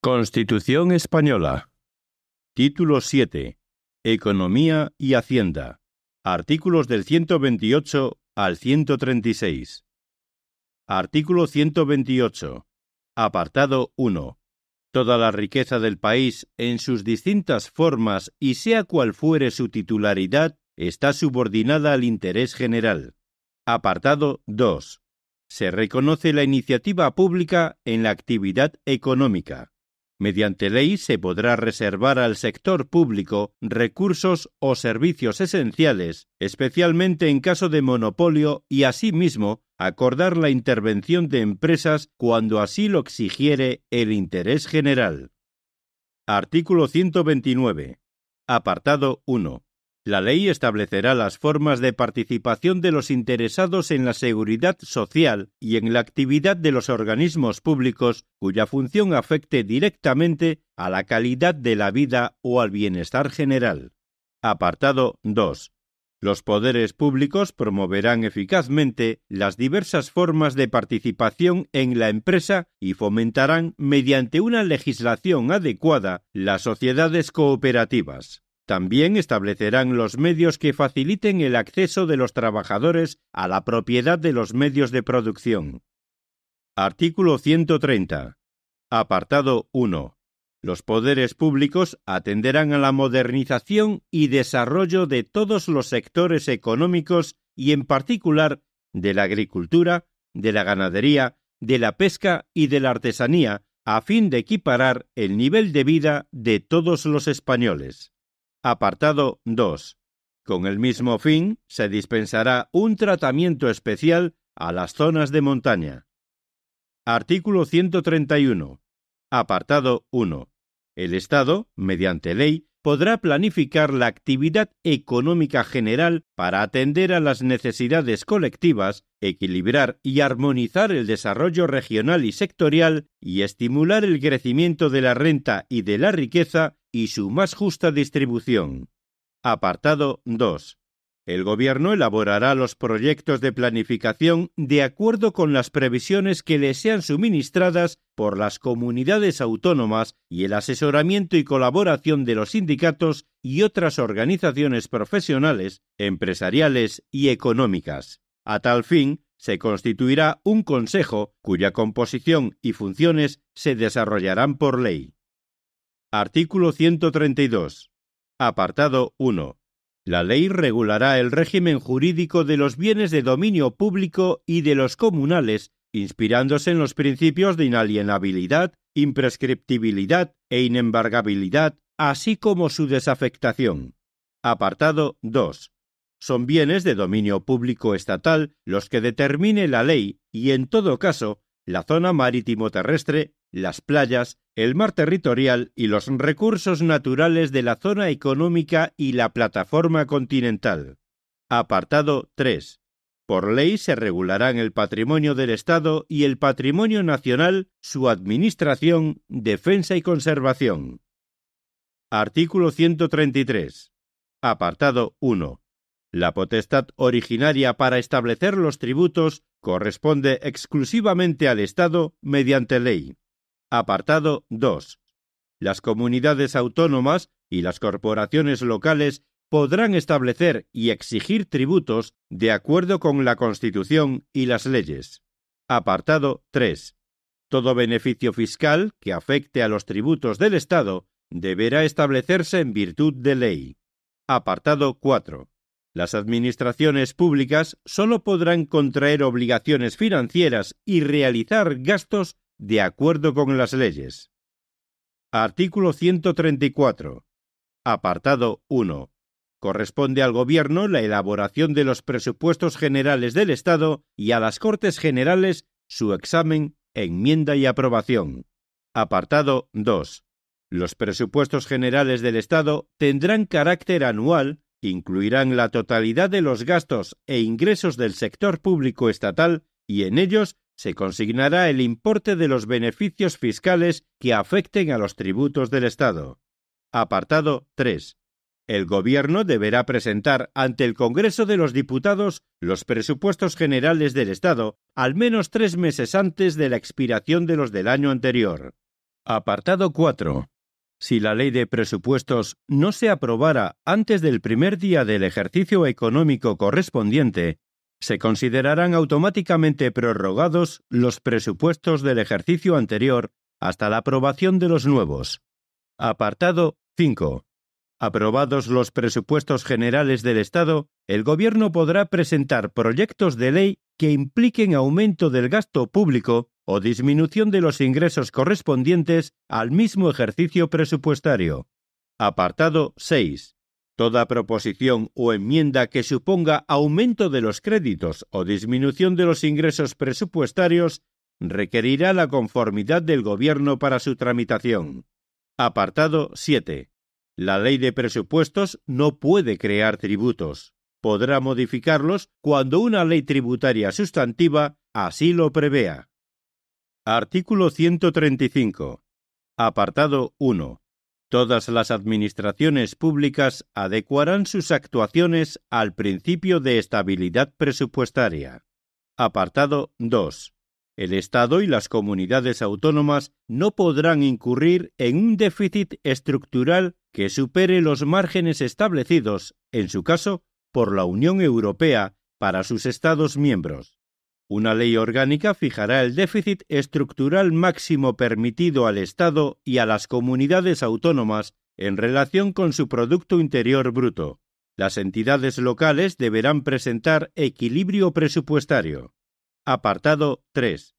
Constitución Española. Título 7. Economía y Hacienda. Artículos del 128 al 136. Artículo 128. Apartado 1. Toda la riqueza del país, en sus distintas formas y sea cual fuere su titularidad, está subordinada al interés general. Apartado 2. Se reconoce la iniciativa pública en la actividad económica. Mediante ley se podrá reservar al sector público recursos o servicios esenciales, especialmente en caso de monopolio y asimismo acordar la intervención de empresas cuando así lo exigiere el interés general. Artículo 129. Apartado 1. La ley establecerá las formas de participación de los interesados en la seguridad social y en la actividad de los organismos públicos cuya función afecte directamente a la calidad de la vida o al bienestar general. Apartado 2. Los poderes públicos promoverán eficazmente las diversas formas de participación en la empresa y fomentarán, mediante una legislación adecuada, las sociedades cooperativas. También establecerán los medios que faciliten el acceso de los trabajadores a la propiedad de los medios de producción. Artículo 130. Apartado 1. Los poderes públicos atenderán a la modernización y desarrollo de todos los sectores económicos y en particular de la agricultura, de la ganadería, de la pesca y de la artesanía, a fin de equiparar el nivel de vida de todos los españoles. Apartado 2. Con el mismo fin, se dispensará un tratamiento especial a las zonas de montaña. Artículo 131. Apartado 1. El Estado, mediante ley, podrá planificar la actividad económica general para atender a las necesidades colectivas, equilibrar y armonizar el desarrollo regional y sectorial y estimular el crecimiento de la renta y de la riqueza y su más justa distribución. Apartado 2. El Gobierno elaborará los proyectos de planificación de acuerdo con las previsiones que le sean suministradas por las comunidades autónomas y el asesoramiento y colaboración de los sindicatos y otras organizaciones profesionales, empresariales y económicas. A tal fin, se constituirá un Consejo cuya composición y funciones se desarrollarán por ley. Artículo 132. Apartado 1. La ley regulará el régimen jurídico de los bienes de dominio público y de los comunales, inspirándose en los principios de inalienabilidad, imprescriptibilidad e inembargabilidad, así como su desafectación. Apartado 2. Son bienes de dominio público estatal los que determine la ley y, en todo caso, la zona marítimo terrestre las playas, el mar territorial y los recursos naturales de la zona económica y la plataforma continental. Apartado 3. Por ley se regularán el patrimonio del Estado y el patrimonio nacional, su administración, defensa y conservación. Artículo 133. Apartado 1. La potestad originaria para establecer los tributos corresponde exclusivamente al Estado mediante ley. Apartado 2. Las comunidades autónomas y las corporaciones locales podrán establecer y exigir tributos de acuerdo con la Constitución y las leyes. Apartado 3. Todo beneficio fiscal que afecte a los tributos del Estado deberá establecerse en virtud de ley. Apartado 4. Las administraciones públicas sólo podrán contraer obligaciones financieras y realizar gastos de acuerdo con las leyes. Artículo 134. Apartado 1. Corresponde al Gobierno la elaboración de los presupuestos generales del Estado y a las Cortes Generales su examen, enmienda y aprobación. Apartado 2. Los presupuestos generales del Estado tendrán carácter anual, incluirán la totalidad de los gastos e ingresos del sector público estatal y en ellos se consignará el importe de los beneficios fiscales que afecten a los tributos del Estado. Apartado 3. El Gobierno deberá presentar ante el Congreso de los Diputados los presupuestos generales del Estado al menos tres meses antes de la expiración de los del año anterior. Apartado 4. Si la ley de presupuestos no se aprobara antes del primer día del ejercicio económico correspondiente, se considerarán automáticamente prorrogados los presupuestos del ejercicio anterior hasta la aprobación de los nuevos. Apartado 5. Aprobados los presupuestos generales del Estado, el Gobierno podrá presentar proyectos de ley que impliquen aumento del gasto público o disminución de los ingresos correspondientes al mismo ejercicio presupuestario. Apartado 6. Toda proposición o enmienda que suponga aumento de los créditos o disminución de los ingresos presupuestarios requerirá la conformidad del Gobierno para su tramitación. Apartado 7. La ley de presupuestos no puede crear tributos. Podrá modificarlos cuando una ley tributaria sustantiva así lo prevea. Artículo 135. Apartado 1. Todas las administraciones públicas adecuarán sus actuaciones al principio de estabilidad presupuestaria. Apartado 2. El Estado y las comunidades autónomas no podrán incurrir en un déficit estructural que supere los márgenes establecidos, en su caso, por la Unión Europea para sus Estados miembros. Una ley orgánica fijará el déficit estructural máximo permitido al Estado y a las comunidades autónomas en relación con su Producto Interior Bruto. Las entidades locales deberán presentar equilibrio presupuestario. Apartado 3.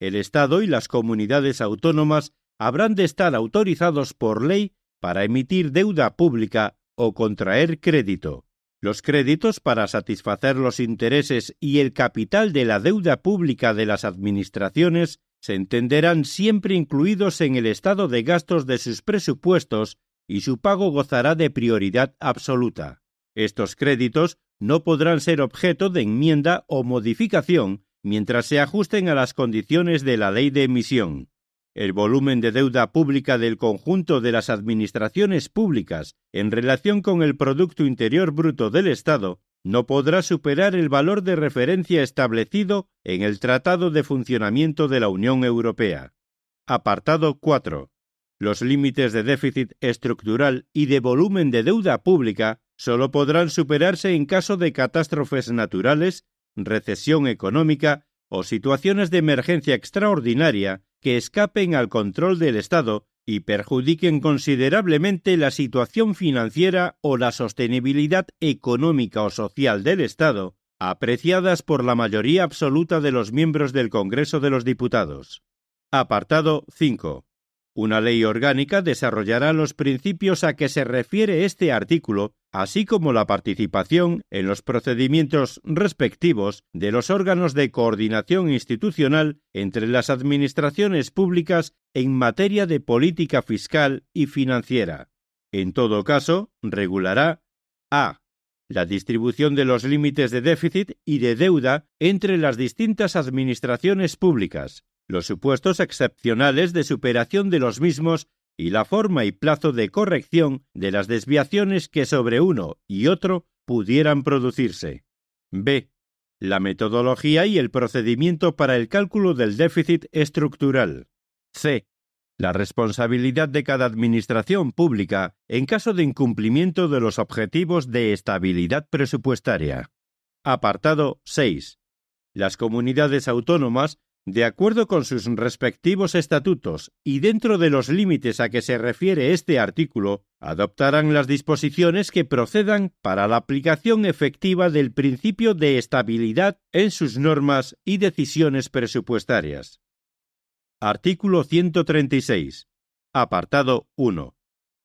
El Estado y las comunidades autónomas habrán de estar autorizados por ley para emitir deuda pública o contraer crédito. Los créditos para satisfacer los intereses y el capital de la deuda pública de las administraciones se entenderán siempre incluidos en el estado de gastos de sus presupuestos y su pago gozará de prioridad absoluta. Estos créditos no podrán ser objeto de enmienda o modificación mientras se ajusten a las condiciones de la ley de emisión. El volumen de deuda pública del conjunto de las administraciones públicas en relación con el Producto Interior Bruto del Estado no podrá superar el valor de referencia establecido en el Tratado de Funcionamiento de la Unión Europea. Apartado 4. Los límites de déficit estructural y de volumen de deuda pública solo podrán superarse en caso de catástrofes naturales, recesión económica o situaciones de emergencia extraordinaria que escapen al control del Estado y perjudiquen considerablemente la situación financiera o la sostenibilidad económica o social del Estado, apreciadas por la mayoría absoluta de los miembros del Congreso de los Diputados. Apartado 5. Una ley orgánica desarrollará los principios a que se refiere este artículo así como la participación en los procedimientos respectivos de los órganos de coordinación institucional entre las administraciones públicas en materia de política fiscal y financiera. En todo caso, regulará a. La distribución de los límites de déficit y de deuda entre las distintas administraciones públicas, los supuestos excepcionales de superación de los mismos y la forma y plazo de corrección de las desviaciones que sobre uno y otro pudieran producirse. B. La metodología y el procedimiento para el cálculo del déficit estructural. C. La responsabilidad de cada administración pública en caso de incumplimiento de los objetivos de estabilidad presupuestaria. Apartado 6. Las comunidades autónomas de acuerdo con sus respectivos estatutos y dentro de los límites a que se refiere este artículo, adoptarán las disposiciones que procedan para la aplicación efectiva del principio de estabilidad en sus normas y decisiones presupuestarias. Artículo 136. Apartado 1.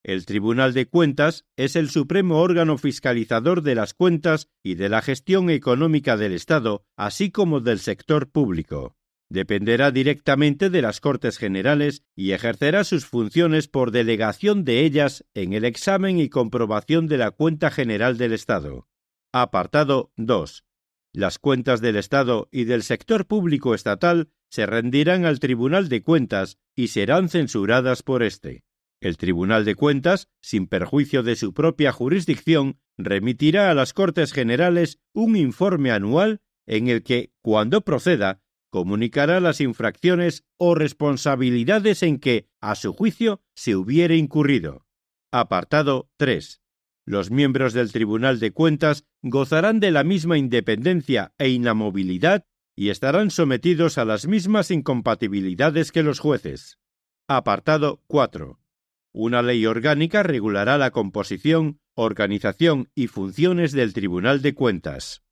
El Tribunal de Cuentas es el supremo órgano fiscalizador de las cuentas y de la gestión económica del Estado, así como del sector público dependerá directamente de las Cortes Generales y ejercerá sus funciones por delegación de ellas en el examen y comprobación de la cuenta general del Estado. Apartado 2. Las cuentas del Estado y del sector público estatal se rendirán al Tribunal de Cuentas y serán censuradas por éste. El Tribunal de Cuentas, sin perjuicio de su propia jurisdicción, remitirá a las Cortes Generales un informe anual en el que, cuando proceda, comunicará las infracciones o responsabilidades en que, a su juicio, se hubiere incurrido. Apartado 3. Los miembros del Tribunal de Cuentas gozarán de la misma independencia e inamovilidad y estarán sometidos a las mismas incompatibilidades que los jueces. Apartado 4. Una ley orgánica regulará la composición, organización y funciones del Tribunal de Cuentas.